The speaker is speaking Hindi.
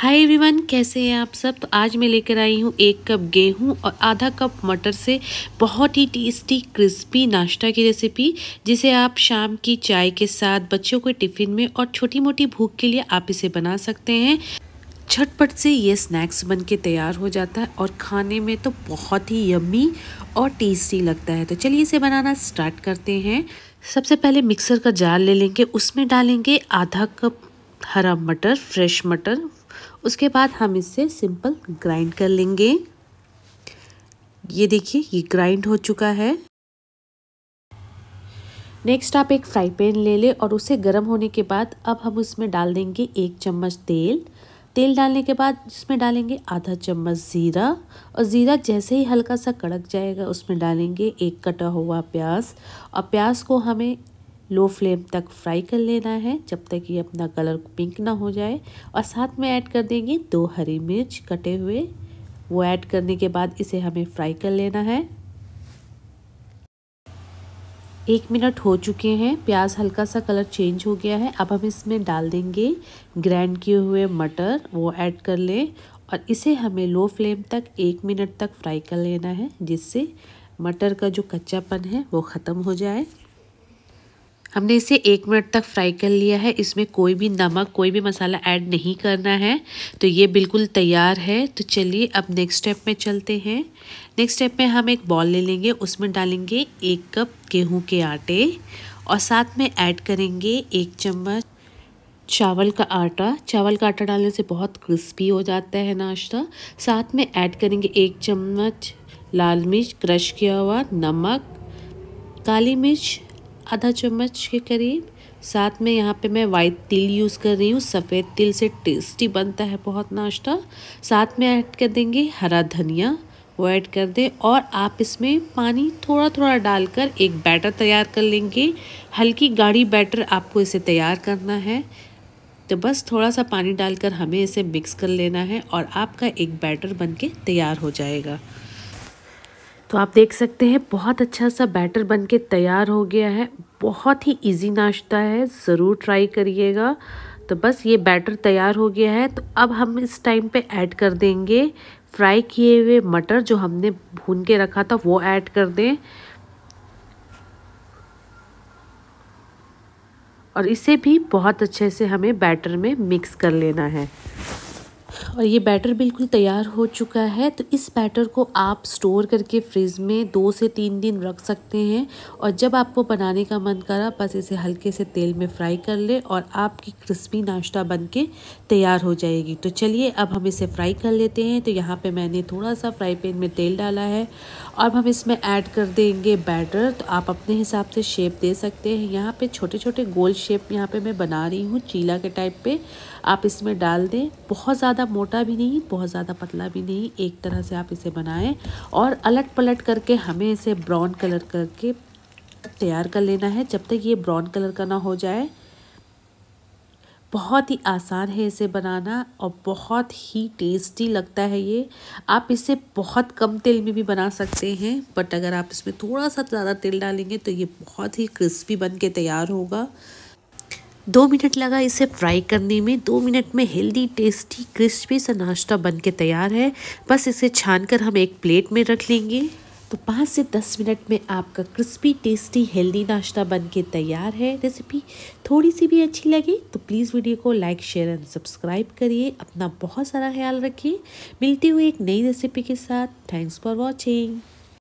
हाय एवरीवन कैसे हैं आप सब तो आज मैं लेकर आई हूँ एक कप गेहूँ और आधा कप मटर से बहुत ही टेस्टी क्रिस्पी नाश्ता की रेसिपी जिसे आप शाम की चाय के साथ बच्चों के टिफ़िन में और छोटी मोटी भूख के लिए आप इसे बना सकते हैं झटपट से ये स्नैक्स बन के तैयार हो जाता है और खाने में तो बहुत ही यम्मी और टेस्टी लगता है तो चलिए इसे बनाना स्टार्ट करते हैं सबसे पहले मिक्सर का जार ले लेंगे उसमें डालेंगे आधा कप हरा मटर फ्रेश मटर उसके बाद हम इसे सिंपल ग्राइंड कर लेंगे ये देखिए ये ग्राइंड हो चुका है नेक्स्ट आप एक फ्राई पैन ले लें और उसे गर्म होने के बाद अब हम उसमें डाल देंगे एक चम्मच तेल तेल डालने के बाद इसमें डालेंगे आधा चम्मच ज़ीरा और ज़ीरा जैसे ही हल्का सा कड़क जाएगा उसमें डालेंगे एक कटा हुआ प्याज और प्याज को हमें लो फ्लेम तक फ्राई कर लेना है जब तक ये अपना कलर पिंक ना हो जाए और साथ में ऐड कर देंगे दो हरी मिर्च कटे हुए वो ऐड करने के बाद इसे हमें फ्राई कर लेना है एक मिनट हो चुके हैं प्याज हल्का सा कलर चेंज हो गया है अब हम इसमें डाल देंगे ग्रैंड किए हुए मटर वो ऐड कर लें और इसे हमें लो फ्लेम तक एक मिनट तक फ्राई कर लेना है जिससे मटर का जो कच्चापन है वो ख़त्म हो जाए हमने इसे एक मिनट तक फ्राई कर लिया है इसमें कोई भी नमक कोई भी मसाला ऐड नहीं करना है तो ये बिल्कुल तैयार है तो चलिए अब नेक्स्ट स्टेप में चलते हैं नेक्स्ट स्टेप में हम एक बॉल ले लेंगे उसमें डालेंगे एक कप गेहूं के आटे और साथ में ऐड करेंगे एक चम्मच चावल का आटा चावल का आटा डालने से बहुत क्रिस्पी हो जाता है नाश्ता साथ में ऐड करेंगे एक चम्मच लाल मिर्च क्रश किया हुआ नमक काली मिर्च आधा चम्मच के करीब साथ में यहाँ पे मैं वाइट तिल यूज़ कर रही हूँ सफ़ेद तिल से टेस्टी बनता है बहुत नाश्ता साथ में ऐड कर देंगे हरा धनिया वो ऐड कर दें और आप इसमें पानी थोड़ा थोड़ा डालकर एक बैटर तैयार कर लेंगे हल्की गाढ़ी बैटर आपको इसे तैयार करना है तो बस थोड़ा सा पानी डालकर हमें इसे मिक्स कर लेना है और आपका एक बैटर बनके तैयार हो जाएगा तो आप देख सकते हैं बहुत अच्छा सा बैटर बन के तैयार हो गया है बहुत ही इजी नाश्ता है ज़रूर ट्राई करिएगा तो बस ये बैटर तैयार हो गया है तो अब हम इस टाइम पे ऐड कर देंगे फ्राई किए हुए मटर जो हमने भून के रखा था वो ऐड कर दें और इसे भी बहुत अच्छे से हमें बैटर में मिक्स कर लेना है और ये बैटर बिल्कुल तैयार हो चुका है तो इस बैटर को आप स्टोर करके फ्रिज में दो से तीन दिन रख सकते हैं और जब आपको बनाने का मन करा बस इसे हल्के से तेल में फ्राई कर ले और आपकी क्रिस्पी नाश्ता बन के तैयार हो जाएगी तो चलिए अब हम इसे फ्राई कर लेते हैं तो यहाँ पे मैंने थोड़ा सा फ्राई पैन में तेल डाला है अब हम इसमें ऐड कर देंगे बैटर तो आप अपने हिसाब से शेप दे सकते हैं यहाँ पर छोटे छोटे गोल शेप यहाँ पर मैं बना रही हूँ चीला के टाइप पर आप इसमें डाल दें बहुत ज़्यादा मोटा भी नहीं बहुत ज़्यादा पतला भी नहीं एक तरह से आप इसे बनाएं और अलट पलट करके हमें इसे ब्राउन कलर करके तैयार कर लेना है जब तक ये ब्राउन कलर का ना हो जाए बहुत ही आसान है इसे बनाना और बहुत ही टेस्टी लगता है ये आप इसे बहुत कम तेल में भी बना सकते हैं बट अगर आप इसमें थोड़ा सा ज़्यादा तेल डालेंगे तो ये बहुत ही क्रिस्पी बन के तैयार होगा दो मिनट लगा इसे फ्राई करने में दो मिनट में हेल्दी टेस्टी क्रिस्पी सा नाश्ता बन के तैयार है बस इसे छान कर हम एक प्लेट में रख लेंगे तो पाँच से दस मिनट में आपका क्रिस्पी टेस्टी हेल्दी नाश्ता बन के तैयार है रेसिपी थोड़ी सी भी अच्छी लगी तो प्लीज़ वीडियो को लाइक शेयर एंड सब्सक्राइब करिए अपना बहुत सारा ख्याल रखिए मिलती हुई एक नई रेसिपी के साथ थैंक्स फॉर वॉचिंग